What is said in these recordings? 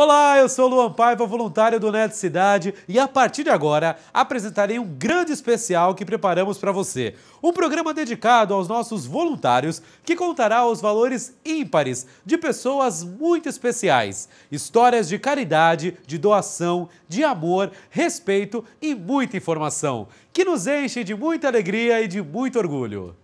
Olá, eu sou Luan Paiva, voluntário do Net Cidade, e a partir de agora apresentarei um grande especial que preparamos para você. Um programa dedicado aos nossos voluntários que contará os valores ímpares de pessoas muito especiais. Histórias de caridade, de doação, de amor, respeito e muita informação, que nos enche de muita alegria e de muito orgulho.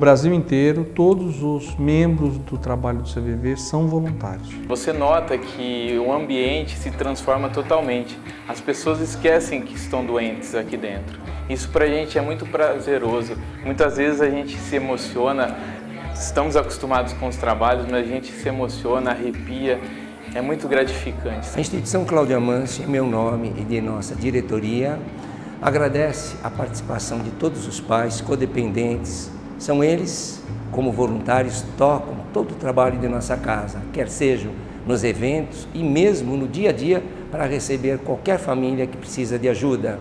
Brasil inteiro, todos os membros do trabalho do CVV são voluntários. Você nota que o ambiente se transforma totalmente. As pessoas esquecem que estão doentes aqui dentro. Isso para a gente é muito prazeroso. Muitas vezes a gente se emociona, estamos acostumados com os trabalhos, mas a gente se emociona, arrepia. É muito gratificante. A instituição Cláudia em é meu nome e de nossa diretoria, agradece a participação de todos os pais, codependentes, são eles, como voluntários, tocam todo o trabalho de nossa casa, quer sejam nos eventos e mesmo no dia a dia, para receber qualquer família que precisa de ajuda.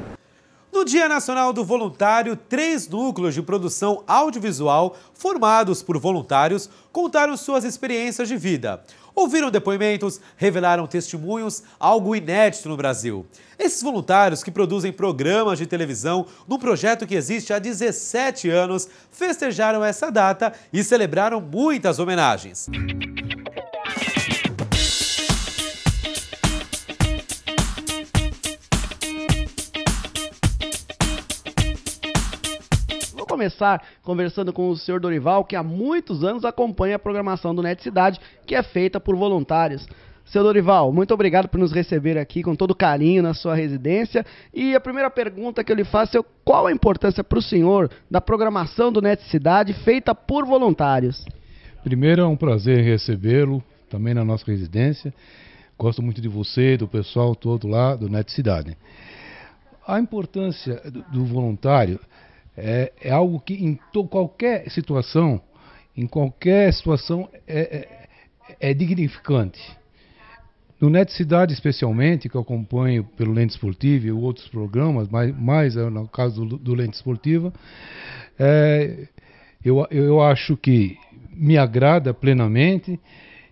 No Dia Nacional do Voluntário, três núcleos de produção audiovisual formados por voluntários contaram suas experiências de vida. Ouviram depoimentos, revelaram testemunhos, algo inédito no Brasil. Esses voluntários que produzem programas de televisão num projeto que existe há 17 anos festejaram essa data e celebraram muitas homenagens. começar conversando com o senhor Dorival, que há muitos anos acompanha a programação do Net Cidade, que é feita por voluntários. Seu Dorival, muito obrigado por nos receber aqui com todo carinho na sua residência. E a primeira pergunta que eu lhe faço é qual a importância para o senhor da programação do Net Cidade feita por voluntários? Primeiro, é um prazer recebê-lo também na nossa residência. Gosto muito de você, do pessoal todo lá do Net Cidade. A importância do, do voluntário é, é algo que em to, qualquer situação, em qualquer situação, é, é, é dignificante. No Net Cidade, especialmente, que eu acompanho pelo Lente Esportiva e outros programas, mas mais é no caso do, do Lente Esportiva, é, eu, eu acho que me agrada plenamente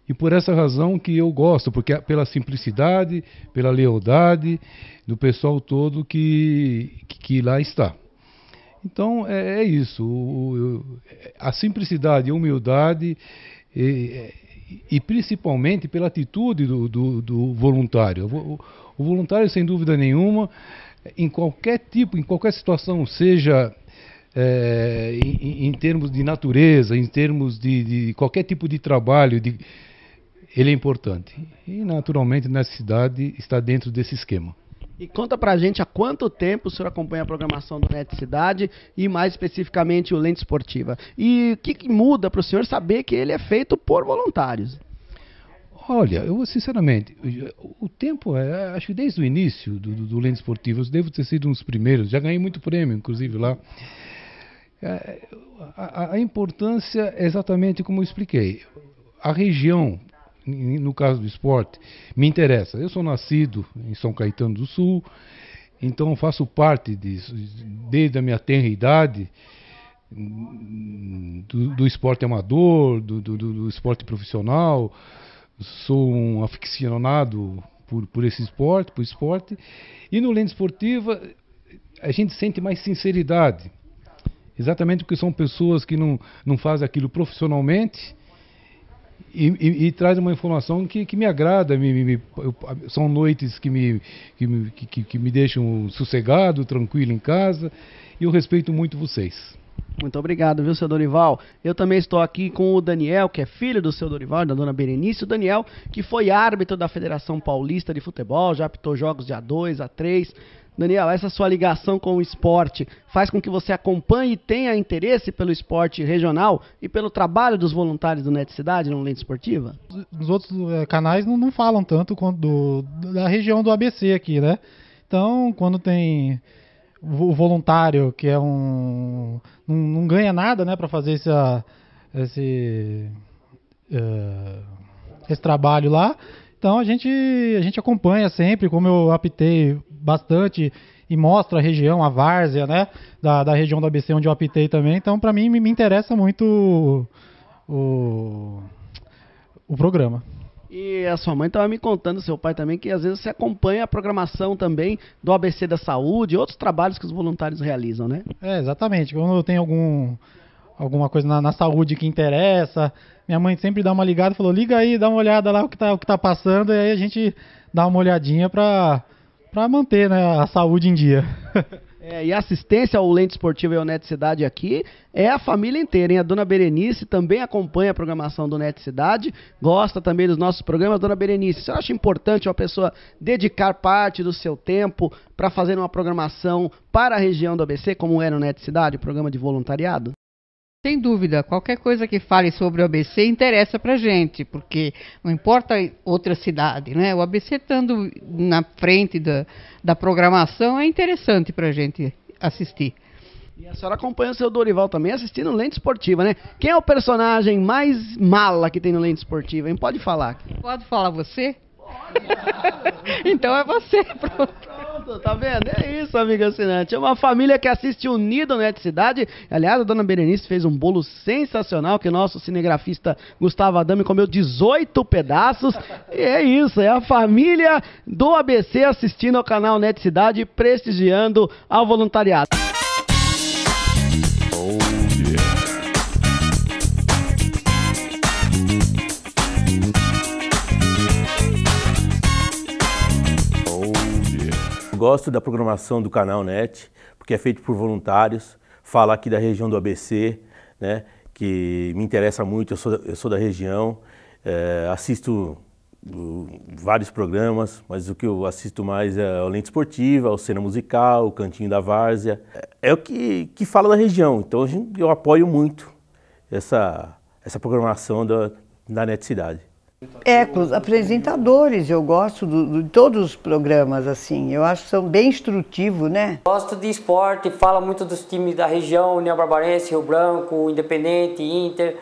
e por essa razão que eu gosto, porque é pela simplicidade, pela lealdade do pessoal todo que, que, que lá está. Então é, é isso. O, o, a simplicidade, a humildade e, e principalmente pela atitude do, do, do voluntário. O, o, voluntário, sem dúvida nenhuma, em qualquer tipo, em qualquer situação, seja é, em, em, termos de natureza, em termos de, de qualquer tipo de trabalho, de, ele é importante. E naturalmente na cidade está dentro desse esquema. E conta pra gente há quanto tempo o senhor acompanha a programação do Net Cidade e mais especificamente o Lente Esportiva. E o que, que muda para o senhor saber que ele é feito por voluntários? Olha, eu sinceramente, o tempo, é, acho que desde o início do, do, do Lente Esportiva, eu devo ter sido um dos primeiros, já ganhei muito prêmio, inclusive lá. É, a, a, a importância é exatamente como eu expliquei. A região no caso do esporte, me interessa. Eu sou nascido em São Caetano do Sul, então faço parte disso, desde a minha tenra idade, do, do esporte amador, do, do, do, esporte profissional, sou um aficionado por, por esse esporte, por esporte. E no Lente Esportiva a gente sente mais sinceridade. Exatamente porque são pessoas que não, não fazem aquilo profissionalmente, e, e, e, traz uma informação que, que me agrada, me, me, eu, são noites que me, que, me, que, que, me deixam sossegado, tranquilo em casa, e eu respeito muito vocês. Muito obrigado, viu, seu Dorival? Eu também estou aqui com o Daniel, que é filho do seu Dorival, da dona Berenice. O Daniel, que foi árbitro da Federação Paulista de Futebol, já apitou jogos de A2, A3, Daniel, essa sua ligação com o esporte faz com que você acompanhe e tenha interesse pelo esporte regional e pelo trabalho dos voluntários do Net Cidade no Lente Esportiva? Os outros eh, canais não, não falam tanto quanto do, da região do ABC aqui, né? Então, quando tem o voluntário que é um não, não ganha nada, né, para fazer essa, esse eh, esse trabalho lá, então a gente, a gente acompanha sempre, como eu apitei bastante e mostra a região, a várzea, né? Da, da região do ABC onde eu apitei também. Então, para mim, me, me, interessa muito o, o, o programa. E a sua mãe estava me contando, seu pai também, que às vezes você acompanha a programação também do ABC da Saúde e outros trabalhos que os voluntários realizam, né? É, exatamente. Quando tem algum, alguma coisa na, na saúde que interessa, minha mãe sempre dá uma ligada, falou, liga aí, dá uma olhada lá o que está o que tá passando, e aí a gente dá uma olhadinha para para manter né, a saúde em dia. É, e assistência ao Lente Esportivo e ao Net Cidade aqui é a família inteira, hein? A dona Berenice também acompanha a programação do Net Cidade, gosta também dos nossos programas. Dona Berenice, você acha importante uma pessoa dedicar parte do seu tempo para fazer uma programação para a região do ABC, como é no Net Cidade, o programa de voluntariado? Sem dúvida, qualquer coisa que fale sobre o ABC interessa para gente, porque não importa outra cidade, né? O ABC estando na frente da, da programação é interessante para gente assistir. E a senhora acompanha o seu Dorival também assistindo Lente Esportiva, né? Quem é o personagem mais mala que tem no Lente Esportiva, hein? Pode falar. Pode falar você? Pode. então é você, pronto tá vendo? É isso, amigo assinante. É uma família que assiste unida no Cidade. Aliás, a dona Berenice fez um bolo sensacional que nosso cinegrafista Gustavo Adame comeu 18 pedaços. E é isso, é a família do ABC assistindo ao canal Net Cidade, prestigiando ao voluntariado. Oh. Gosto da programação do canal NET, porque é feito por voluntários, fala aqui da região do ABC, né, que me interessa muito, eu sou, eu sou da região, é, assisto vários programas, mas o que eu assisto mais é o Lente Esportiva, o Cena Musical, o Cantinho da Várzea. É, é o que, que fala da região, então eu apoio muito essa, essa programação da, da NET Cidade. É, com os apresentadores, eu gosto do, de todos os programas, assim, eu acho que são bem instrutivos, né? Gosto de esporte, fala muito dos times da região, União Barbarense, Rio Branco, Independente, Inter,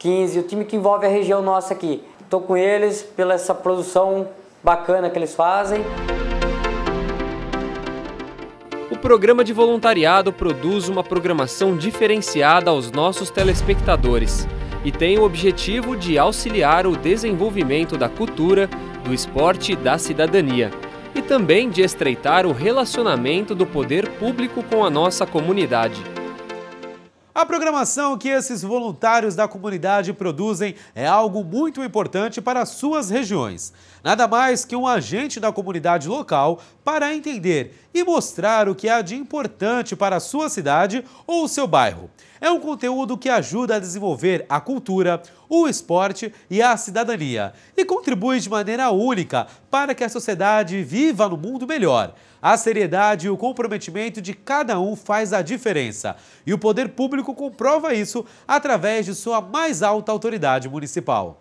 15, o time que envolve a região nossa aqui. Estou com eles pela essa produção bacana que eles fazem. O programa de voluntariado produz uma programação diferenciada aos nossos telespectadores e tem o objetivo de auxiliar o desenvolvimento da cultura, do esporte e da cidadania, e também de estreitar o relacionamento do poder público com a nossa comunidade. A programação que esses voluntários da comunidade produzem é algo muito importante para suas regiões. Nada mais que um agente da comunidade local para entender e mostrar o que há de importante para a sua cidade ou o seu bairro. É um conteúdo que ajuda a desenvolver a cultura, o esporte e a cidadania e contribui de maneira única para que a sociedade viva no mundo melhor. A seriedade e o comprometimento de cada um faz a diferença. E o poder público comprova isso através de sua mais alta autoridade municipal.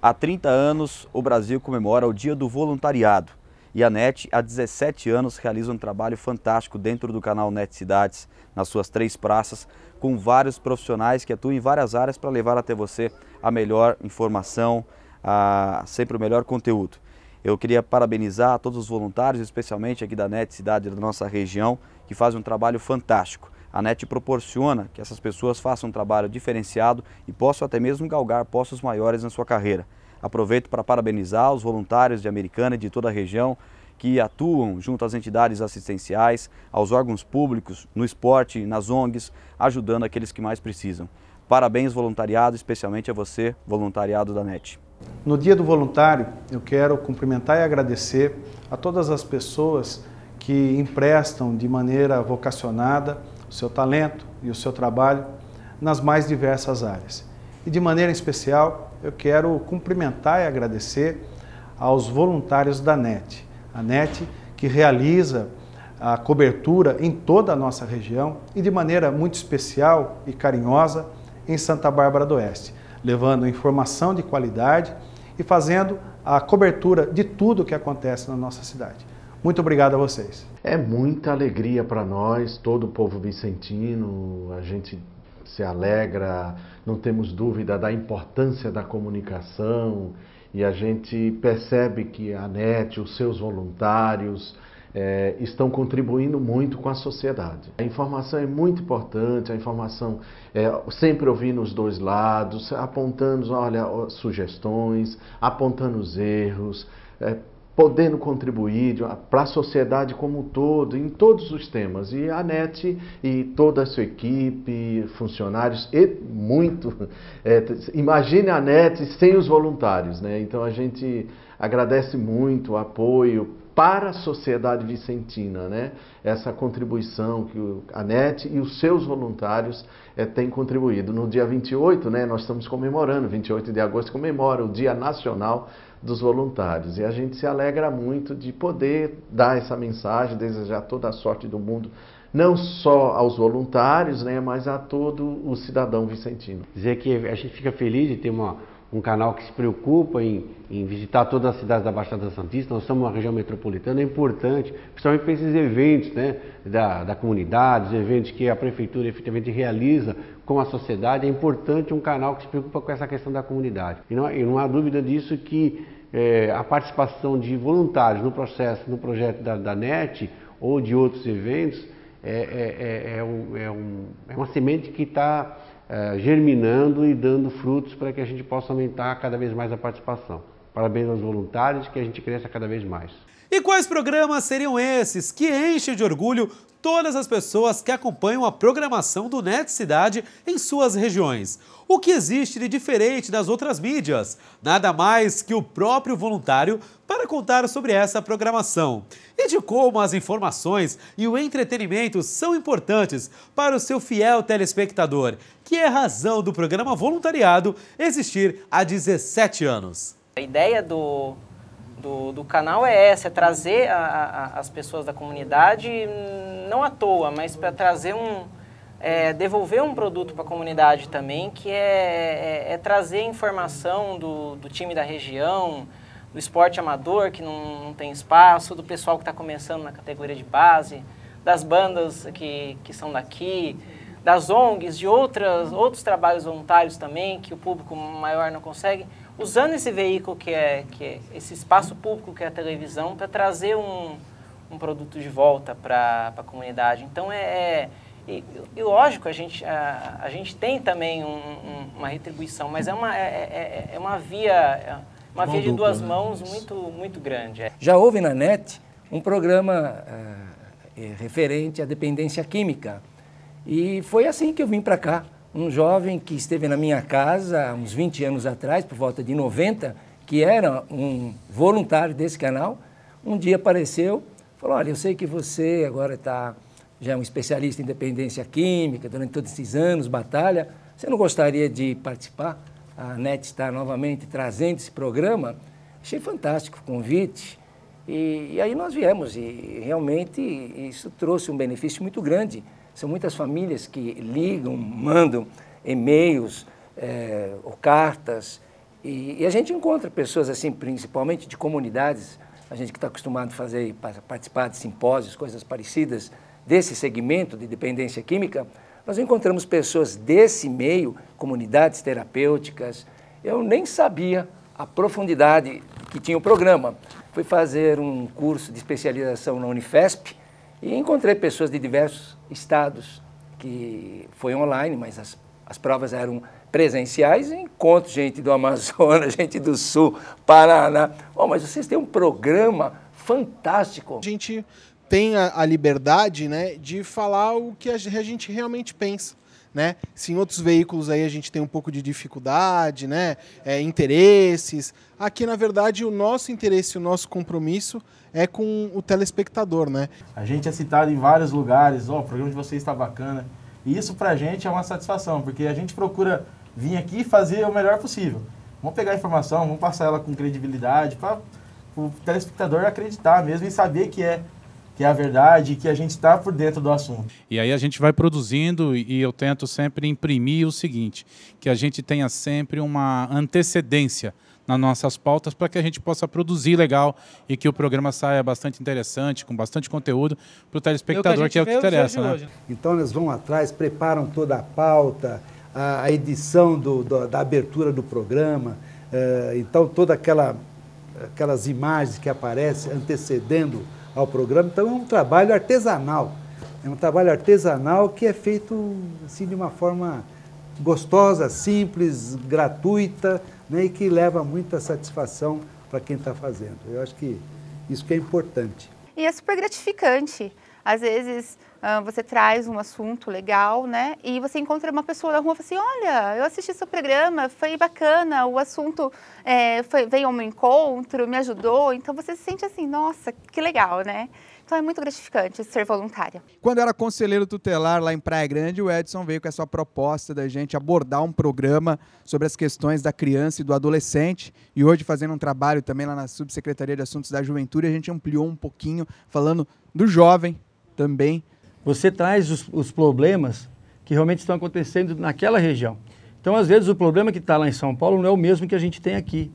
Há 30 anos, o Brasil comemora o Dia do Voluntariado. E a NET, há 17 anos, realiza um trabalho fantástico dentro do canal NET Cidades, nas suas três praças, com vários profissionais que atuam em várias áreas para levar até você a melhor informação, a sempre o melhor conteúdo. Eu queria parabenizar todos os voluntários, especialmente aqui da NET Cidade da nossa região, que fazem um trabalho fantástico. A NET proporciona que essas pessoas façam um trabalho diferenciado e possam até mesmo galgar postos maiores na sua carreira. Aproveito para parabenizar os voluntários de Americana e de toda a região que atuam junto às entidades assistenciais, aos órgãos públicos, no esporte, nas ONGs, ajudando aqueles que mais precisam. Parabéns, voluntariado, especialmente a você, voluntariado da NET. No Dia do Voluntário, eu quero cumprimentar e agradecer a todas as pessoas que emprestam de maneira vocacionada o seu talento e o seu trabalho nas mais diversas áreas. E de maneira especial, eu quero cumprimentar e agradecer aos voluntários da NET. A NET que realiza a cobertura em toda a nossa região e de maneira muito especial e carinhosa em Santa Bárbara do Oeste levando informação de qualidade e fazendo a cobertura de tudo o que acontece na nossa cidade. Muito obrigado a vocês. É muita alegria para nós, todo o povo vicentino, a gente se alegra, não temos dúvida da importância da comunicação e a gente percebe que a NET, os seus voluntários, é, estão contribuindo muito com a sociedade. A informação é muito importante, a informação é, sempre ouvindo os dois lados, apontando, olha, sugestões, apontando os erros, é, podendo contribuir para a sociedade como um todo, em todos os temas. E a NET e toda a sua equipe, funcionários, e muito. É, imagine a NET sem os voluntários, né? Então a gente agradece muito o apoio para a sociedade vicentina, né? Essa contribuição que a NET e os seus voluntários é, têm contribuído. No dia 28, né, nós estamos comemorando, 28 de agosto comemora o Dia Nacional dos Voluntários. E a gente se alegra muito de poder dar essa mensagem, desejar toda a sorte do mundo, não só aos voluntários, né, mas a todo o cidadão vicentino. Dizer que a gente fica feliz de ter uma um canal que se preocupa em, em visitar todas as cidades da Baixada Santista, nós somos uma região metropolitana, é importante, principalmente para esses eventos né, da, da comunidade, os eventos que a prefeitura efetivamente realiza com a sociedade, é importante um canal que se preocupa com essa questão da comunidade. E não, e não há dúvida disso que é, a participação de voluntários no processo, no projeto da, da NET ou de outros eventos, é, é, é, é um, é um, é uma semente que está eh, germinando e dando frutos para que a gente possa aumentar cada vez mais a participação. Parabéns aos voluntários, que a gente cresça cada vez mais. E quais programas seriam esses que enchem de orgulho todas as pessoas que acompanham a programação do Net Cidade em suas regiões? O que existe de diferente das outras mídias? Nada mais que o próprio voluntário para contar sobre essa programação e de como as informações e o entretenimento são importantes para o seu fiel telespectador, que é a razão do programa Voluntariado existir há 17 anos. A ideia do, do, do canal é essa, é trazer a, a, as pessoas da comunidade, não à toa, mas para trazer um, é, devolver um produto para a comunidade também, que é, é, é trazer informação do, do, time da região, do esporte amador que não, não tem espaço, do pessoal que está começando na categoria de base, das bandas que, que são daqui, das ONGs, de outras, outros trabalhos voluntários também, que o público maior não consegue usando esse veículo que é, que é esse espaço público que é a televisão para trazer um, um produto de volta para a comunidade. Então é, é e, e, lógico, a gente, a, a gente tem também um, um, uma retribuição, mas é uma, é, é, é, é uma via, é uma via de duas né? mãos muito, muito grande. É. Já houve na NET um programa eh, eh, referente à dependência química. E foi assim que eu vim para cá um jovem que esteve na minha casa há uns 20 anos atrás, por volta de 90, que era um voluntário desse canal, um dia apareceu, falou: Olha, eu sei que você agora está já é um especialista em dependência química, durante todos esses anos, batalha. Você não gostaria de participar? A NET está novamente trazendo esse programa. Achei fantástico o convite. E, e aí nós viemos, e realmente isso trouxe um benefício muito grande são muitas famílias que ligam, mandam e-mails é, ou cartas. E, e, a gente encontra pessoas assim, principalmente de comunidades, a gente que está acostumado a fazer, participar de simpósios, coisas parecidas, desse segmento de dependência química, nós encontramos pessoas desse meio, comunidades terapêuticas. Eu nem sabia a profundidade que tinha o programa. Fui fazer um curso de especialização na Unifesp e encontrei pessoas de diversos estados, que foi online, mas as, as provas eram presenciais, encontro gente do Amazonas, gente do Sul, Paraná. Oh, mas vocês têm um programa fantástico. A gente tem a, a liberdade né, de falar o que a gente realmente pensa né? Se em outros veículos aí a gente tem um pouco de dificuldade, né? É, interesses. Aqui, na verdade, o nosso interesse, o nosso compromisso é com o telespectador, né? A gente é citado em vários lugares, ó, oh, o programa de vocês está bacana. E isso pra gente é uma satisfação, porque a gente procura vir aqui e fazer o melhor possível. Vamos pegar a informação, vamos passar ela com credibilidade para o telespectador acreditar mesmo e saber que é que é a verdade e que a gente está por dentro do assunto. E aí a gente vai produzindo e eu tento sempre imprimir o seguinte, que a gente tenha sempre uma antecedência nas nossas pautas para que a gente possa produzir legal e que o programa saia bastante interessante, com bastante conteúdo para o telespectador, que, que, é o que interessa. Né? Então eles vão atrás, preparam toda a pauta, a, a edição do, do, da abertura do programa, uh, então toda aquela aquelas imagens que aparecem antecedendo ao programa. Então é um trabalho artesanal. É um trabalho artesanal que é feito assim, de uma forma gostosa, simples, gratuita né, e que leva muita satisfação para quem está fazendo. Eu acho que isso que é importante. E é super gratificante. Às vezes você traz um assunto legal, né? E você encontra uma pessoa na rua e fala assim, olha, eu assisti seu programa, foi bacana, o assunto é, foi, veio ao meu encontro, me ajudou. Então você se sente assim, nossa, que legal, né? Então é muito gratificante ser voluntária. Quando era conselheiro tutelar lá em Praia Grande, o Edson veio com essa proposta da gente abordar um programa sobre as questões da criança e do adolescente. E hoje, fazendo um trabalho também lá na Subsecretaria de Assuntos da Juventude, a gente ampliou um pouquinho, falando do jovem também, você traz os, os problemas que realmente estão acontecendo naquela região. Então, às vezes, o problema que está lá em São Paulo não é o mesmo que a gente tem aqui.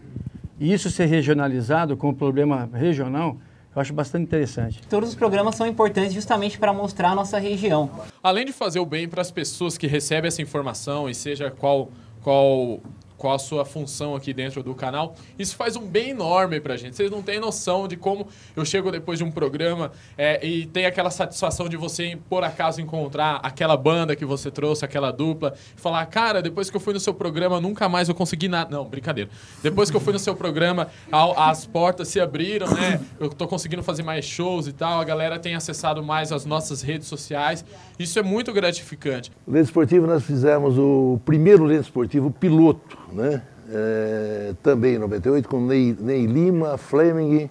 E isso ser regionalizado com o problema regional, eu acho bastante interessante. Todos os programas são importantes justamente para mostrar a nossa região. Além de fazer o bem para as pessoas que recebem essa informação, e seja qual, qual qual a sua função aqui dentro do canal. Isso faz um bem enorme pra gente. Vocês não têm noção de como eu chego depois de um programa é, e tem aquela satisfação de você, por acaso, encontrar aquela banda que você trouxe, aquela dupla, e falar, cara, depois que eu fui no seu programa, nunca mais eu consegui nada. Não, brincadeira. Depois que eu fui no seu programa, as portas se abriram, né? Eu tô conseguindo fazer mais shows e tal, a galera tem acessado mais as nossas redes sociais. Isso é muito gratificante. O Lente Esportivo, nós fizemos o primeiro Lente Esportivo piloto, né? É, também em 98, com Ney, Ney Lima, Fleming,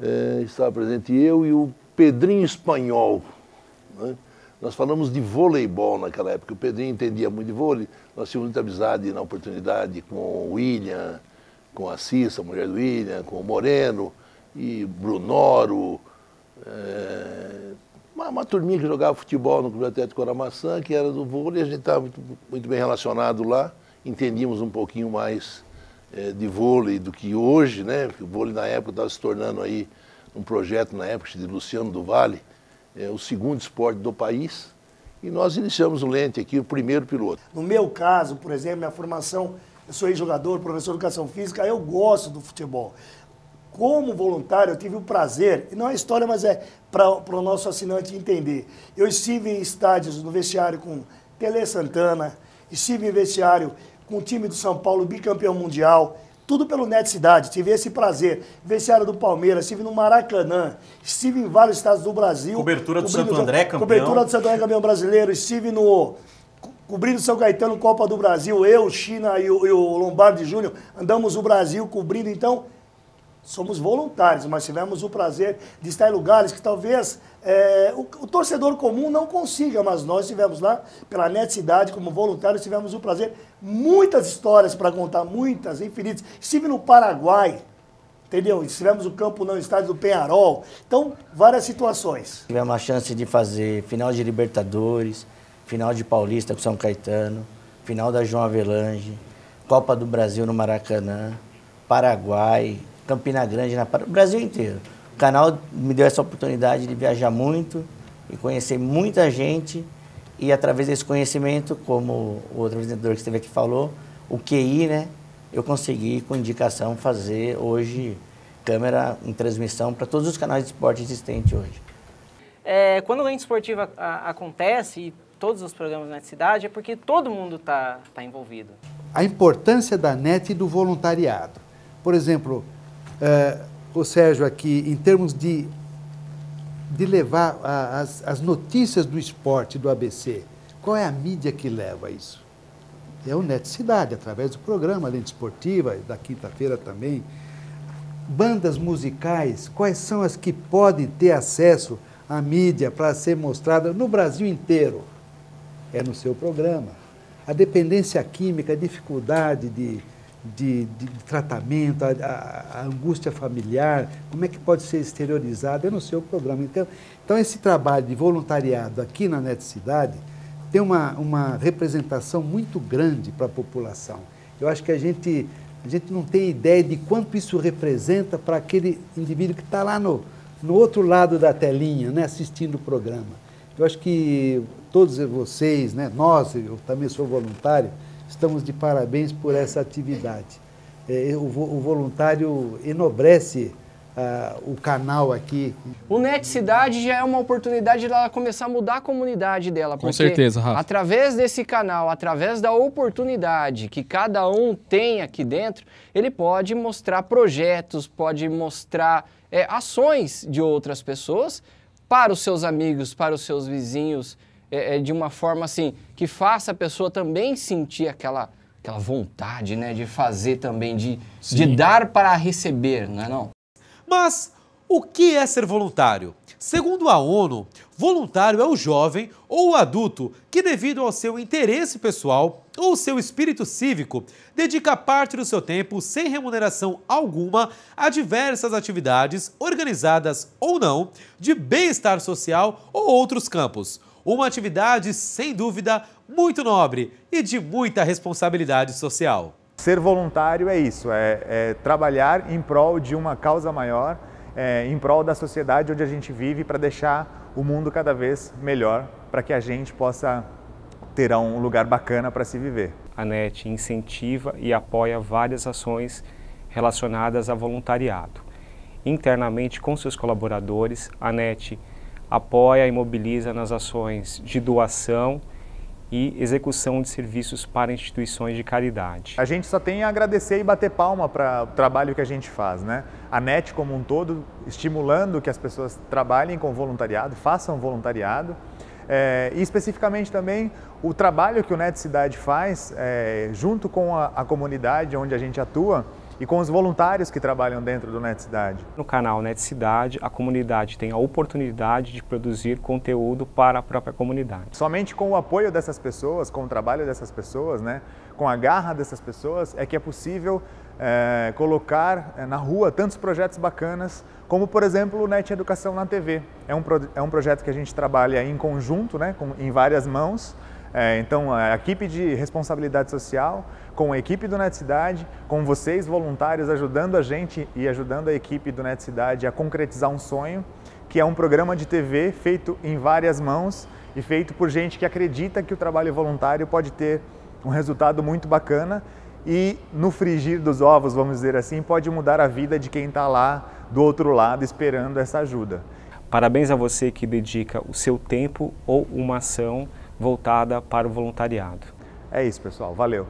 é, estava presente eu e o Pedrinho Espanhol. Né? Nós falamos de voleibol naquela época, o Pedrinho entendia muito de vôlei, nós tínhamos muita amizade na oportunidade com o William, com a Cissa, a mulher do William, com o Moreno, e Brunoro, é, uma, uma turminha que jogava futebol no Clube Atlético Coramaçã, que era do vôlei, a gente estava muito, muito, bem relacionado lá, entendíamos um pouquinho mais é, de vôlei do que hoje, né? Porque o vôlei na época estava se tornando aí um projeto na época de Luciano do Vale, é, o segundo esporte do país. E nós iniciamos o Lente aqui, o primeiro piloto. No meu caso, por exemplo, minha formação, eu sou jogador, professor de educação física, eu gosto do futebol como voluntário, eu tive o prazer, e não é história, mas é para o nosso assinante entender. Eu estive em estádios no vestiário com Tele Santana, estive em vestiário com o time do São Paulo, bicampeão mundial, tudo pelo Net Cidade. Tive esse prazer. Vestiário do Palmeiras, estive no Maracanã, estive em vários estados do Brasil. Cobertura do Santo André, campeão. Cobertura do Santo André, campeão brasileiro. Estive no cobrindo São Caetano, Copa do Brasil. Eu, China e o, e o Lombardi Júnior andamos o Brasil cobrindo. Então, somos voluntários, mas tivemos o prazer de estar em lugares que talvez é, o, o, torcedor comum não consiga, mas nós tivemos lá pela Net Cidade como voluntários, tivemos o prazer, muitas histórias para contar, muitas, infinitas. Estive no Paraguai, entendeu? Estivemos no campo não estádio do Penharol, então várias situações. Tivemos a chance de fazer final de Libertadores, final de Paulista com São Caetano, final da João Avelange, Copa do Brasil no Maracanã, Paraguai, Campina Grande, na o Brasil inteiro. O canal me deu essa oportunidade de viajar muito e conhecer muita gente e através desse conhecimento, como o outro apresentador que esteve aqui falou, o QI, né? Eu consegui, com indicação, fazer hoje câmera em transmissão para todos os canais de esporte existentes hoje. É, quando o Lente esportivo a, acontece, e todos os programas na cidade, é porque todo mundo está tá envolvido. A importância da NET e do voluntariado. Por exemplo, Uh, o Sérgio aqui, em termos de, de levar a, as, as notícias do esporte do ABC, qual é a mídia que leva isso? É o Net Cidade, através do programa Lente Esportiva, da quinta-feira também. Bandas musicais, quais são as que podem ter acesso à mídia para ser mostrada no Brasil inteiro? É no seu programa. A dependência química, a dificuldade de de, de tratamento, a, a, a, angústia familiar, como é que pode ser exteriorizada, eu não sei o programa. Então, então esse trabalho de voluntariado aqui na Net Cidade tem uma, uma representação muito grande para a população. Eu acho que a gente, a gente não tem ideia de quanto isso representa para aquele indivíduo que está lá no, no outro lado da telinha, né, assistindo o programa. Eu acho que todos vocês, né, nós, eu também sou voluntário, Estamos de parabéns por essa atividade. É, o, o, voluntário enobrece uh, o canal aqui. O Net Cidade já é uma oportunidade dela começar a mudar a comunidade dela. Com certeza, Rafa. Através desse canal, através da oportunidade que cada um tem aqui dentro, ele pode mostrar projetos, pode mostrar é, ações de outras pessoas para os seus amigos, para os seus vizinhos, é, é, de uma forma assim que faça a pessoa também sentir aquela aquela vontade, né, de fazer também, de, Sim. de dar para receber, não é não? Mas o que é ser voluntário? Segundo a ONU, voluntário é o jovem ou o adulto que, devido ao seu interesse pessoal ou seu espírito cívico, dedica parte do seu tempo sem remuneração alguma a diversas atividades, organizadas ou não, de bem-estar social ou outros campos uma atividade, sem dúvida, muito nobre e de muita responsabilidade social. Ser voluntário é isso, é, é trabalhar em prol de uma causa maior, é, em prol da sociedade onde a gente vive, para deixar o mundo cada vez melhor, para que a gente possa ter um lugar bacana para se viver. A NET incentiva e apoia várias ações relacionadas a voluntariado. Internamente, com seus colaboradores, a NET apoia e mobiliza nas ações de doação e execução de serviços para instituições de caridade. A gente só tem a agradecer e bater palma para o trabalho que a gente faz, né? A NET como um todo estimulando que as pessoas trabalhem com voluntariado, façam voluntariado. É, e especificamente também o trabalho que o NET Cidade faz é, junto com a, a comunidade onde a gente atua, e com os voluntários que trabalham dentro do NetCidade. No canal NetCidade, a comunidade tem a oportunidade de produzir conteúdo para a própria comunidade. Somente com o apoio dessas pessoas, com o trabalho dessas pessoas, né, com a garra dessas pessoas, é que é possível é, colocar eh, na rua tantos projetos bacanas, como por exemplo o NET Educação na TV. É um, pro, é um projeto que a gente trabalha em conjunto, né, com, em várias mãos. É, então, a equipe de responsabilidade social com a equipe do NetCidade, com vocês voluntários ajudando a gente e ajudando a equipe do NetCidade a concretizar um sonho, que é um programa de TV feito em várias mãos e feito por gente que acredita que o trabalho voluntário pode ter um resultado muito bacana e no frigir dos ovos, vamos dizer assim, pode mudar a vida de quem está lá do outro lado esperando essa ajuda. Parabéns a você que dedica o seu tempo ou uma ação voltada para o voluntariado. É isso, pessoal. Valeu!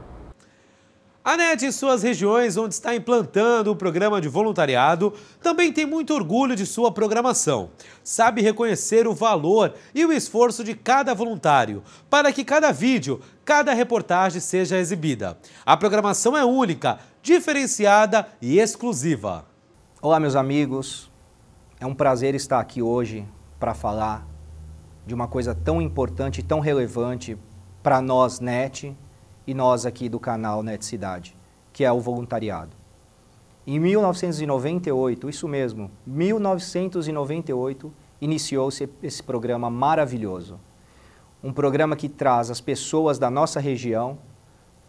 A NET, em suas regiões onde está implantando o programa de voluntariado, também tem muito orgulho de sua programação. Sabe reconhecer o valor e o esforço de cada voluntário para que cada vídeo, cada reportagem seja exibida. A programação é única, diferenciada e exclusiva. Olá, meus amigos. É um prazer estar aqui hoje para falar de uma coisa tão importante e tão relevante para nós, NET, e nós aqui do canal Net Cidade, que é o voluntariado. Em 1998, isso mesmo, 1998, iniciou-se esse programa maravilhoso. Um programa que traz as pessoas da nossa região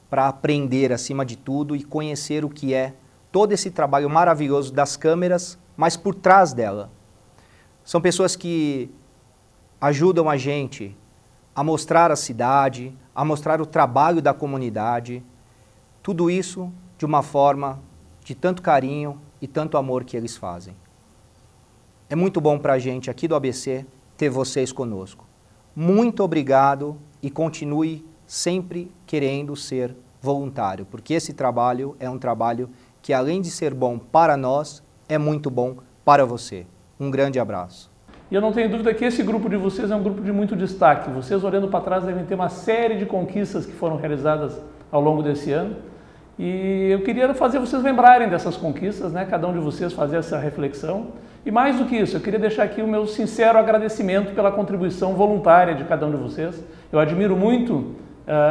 para aprender, acima de tudo, e conhecer o que é todo esse trabalho maravilhoso das câmeras, mas por trás dela. São pessoas que ajudam a gente a mostrar a cidade, a mostrar o trabalho da comunidade, tudo isso de uma forma de tanto carinho e tanto amor que eles fazem. É muito bom para a gente aqui do ABC ter vocês conosco. Muito obrigado e continue sempre querendo ser voluntário, porque esse trabalho é um trabalho que, além de ser bom para nós, é muito bom para você. Um grande abraço. E eu não tenho dúvida que esse grupo de vocês é um grupo de muito destaque. Vocês, olhando para trás, devem ter uma série de conquistas que foram realizadas ao longo desse ano. E eu queria fazer vocês lembrarem dessas conquistas, né? cada um de vocês fazer essa reflexão. E mais do que isso, eu queria deixar aqui o meu sincero agradecimento pela contribuição voluntária de cada um de vocês. Eu admiro muito uh,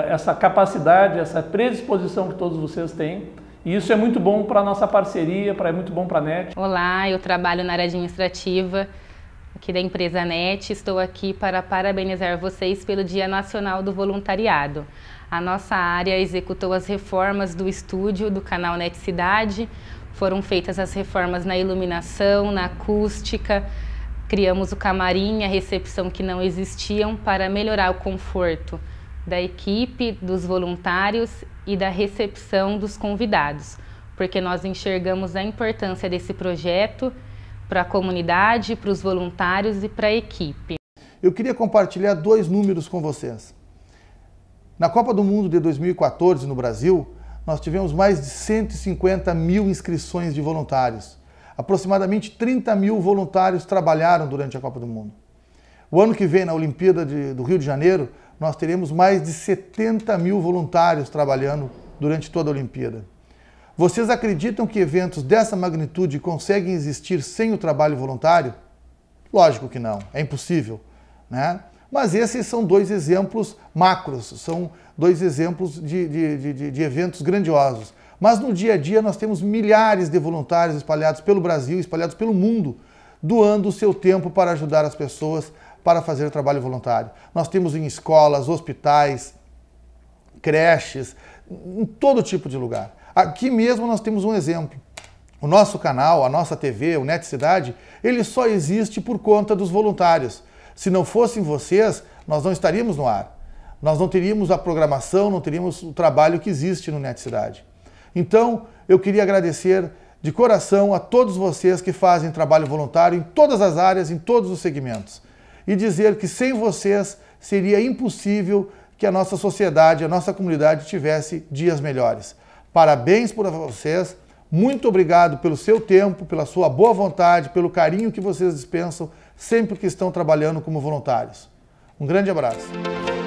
essa capacidade, essa predisposição que todos vocês têm. E isso é muito bom para a nossa parceria, pra, é muito bom para a NET. Olá, eu trabalho na área administrativa aqui da empresa NET. Estou aqui para parabenizar vocês pelo Dia Nacional do Voluntariado. A nossa área executou as reformas do estúdio do canal NET Cidade. Foram feitas as reformas na iluminação, na acústica. Criamos o camarim, a recepção que não existiam para melhorar o conforto da equipe, dos voluntários e da recepção dos convidados, porque nós enxergamos a importância desse projeto para a comunidade, para os voluntários e para a equipe. Eu queria compartilhar dois números com vocês. Na Copa do Mundo de 2014 no Brasil, nós tivemos mais de 150 mil inscrições de voluntários. Aproximadamente 30 mil voluntários trabalharam durante a Copa do Mundo. O ano que vem, na Olimpíada de, do Rio de Janeiro, nós teremos mais de 70 mil voluntários trabalhando durante toda a Olimpíada. Vocês acreditam que eventos dessa magnitude conseguem existir sem o trabalho voluntário? Lógico que não, é impossível. Né? Mas esses são dois exemplos macros, são dois exemplos de, de, de, de eventos grandiosos. Mas no dia a dia nós temos milhares de voluntários espalhados pelo Brasil, espalhados pelo mundo, doando o seu tempo para ajudar as pessoas para fazer trabalho voluntário. Nós temos em escolas, hospitais, creches, em todo tipo de lugar. Aqui mesmo nós temos um exemplo. O nosso canal, a nossa TV, o Net Cidade, ele só existe por conta dos voluntários. Se não fossem vocês, nós não estaríamos no ar. Nós não teríamos a programação, não teríamos o trabalho que existe no Net Cidade. Então, eu queria agradecer de coração a todos vocês que fazem trabalho voluntário em todas as áreas, em todos os segmentos. E dizer que sem vocês seria impossível que a nossa sociedade, a nossa comunidade tivesse dias melhores. Parabéns por vocês. Muito obrigado pelo seu tempo, pela sua boa vontade, pelo carinho que vocês dispensam sempre que estão trabalhando como voluntários. Um grande abraço.